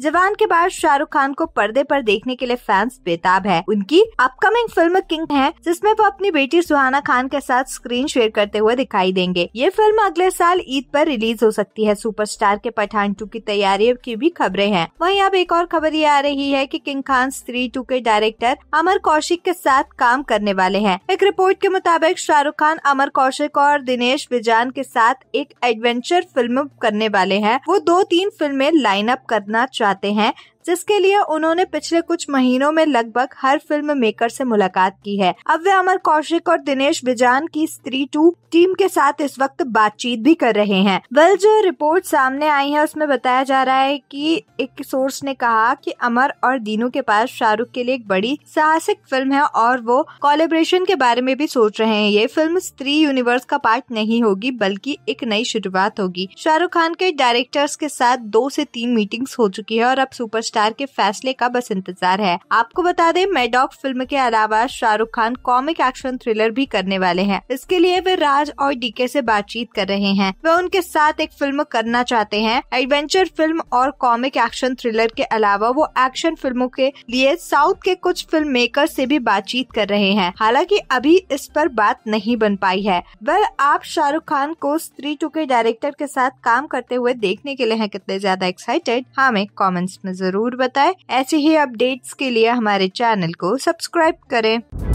जवान के बाद शाहरुख खान को पर्दे पर देखने के लिए फैंस बेताब है उनकी अपकमिंग फिल्म किंग है जिसमें वो अपनी बेटी सुहाना खान के साथ स्क्रीन शेयर करते हुए दिखाई देंगे ये फिल्म अगले साल ईद पर रिलीज हो सकती है सुपरस्टार के पठान टू की तैयारियों की भी खबरें हैं वहीं अब एक और खबर ये आ रही है कि किंग खान स्त्री टू के डायरेक्टर अमर कौशिक के साथ काम करने वाले है एक रिपोर्ट के मुताबिक शाहरुख खान अमर कौशिक और दिनेश विजान के साथ एक एडवेंचर फिल्म करने वाले है वो दो तीन फिल्में लाइन अप करना चाह जाते हैं जिसके लिए उन्होंने पिछले कुछ महीनों में लगभग हर फिल्म मेकर से मुलाकात की है अब वे अमर कौशिक और दिनेश बिजान की स्त्री टू टीम के साथ इस वक्त बातचीत भी कर रहे हैं वेल जो रिपोर्ट सामने आई है उसमें बताया जा रहा है कि एक सोर्स ने कहा कि अमर और दीनू के पास शाहरुख के लिए एक बड़ी साहसिक फिल्म है और वो कोलेब्रेशन के बारे में भी सोच रहे हैं ये फिल्म स्त्री यूनिवर्स का पार्ट नहीं होगी बल्कि एक नई शुरुआत होगी शाहरुख खान के डायरेक्टर्स के साथ दो से तीन मीटिंग्स हो चुकी है और अब सुपरस्टार स्टार के फैसले का बस इंतजार है आपको बता दें मैडॉक फिल्म के अलावा Shahrukh Khan comic action thriller भी करने वाले हैं इसके लिए वे राज और डीके से बातचीत कर रहे हैं वे उनके साथ एक फिल्म करना चाहते हैं एडवेंचर फिल्म और कॉमिक एक्शन थ्रिलर के अलावा वो एक्शन फिल्मों के लिए साउथ के कुछ फिल्म मेकर से भी बातचीत कर रहे हैं हालांकि अभी इस पर बात नहीं बन पाई है वह आप शाहरुख खान को स्त्री टू के डायरेक्टर के साथ काम करते हुए देखने के लिए है कितने ज्यादा एक्साइटेड हमें कॉमेंट्स में जरूर जरूर बताएं ऐसे ही अपडेट्स के लिए हमारे चैनल को सब्सक्राइब करें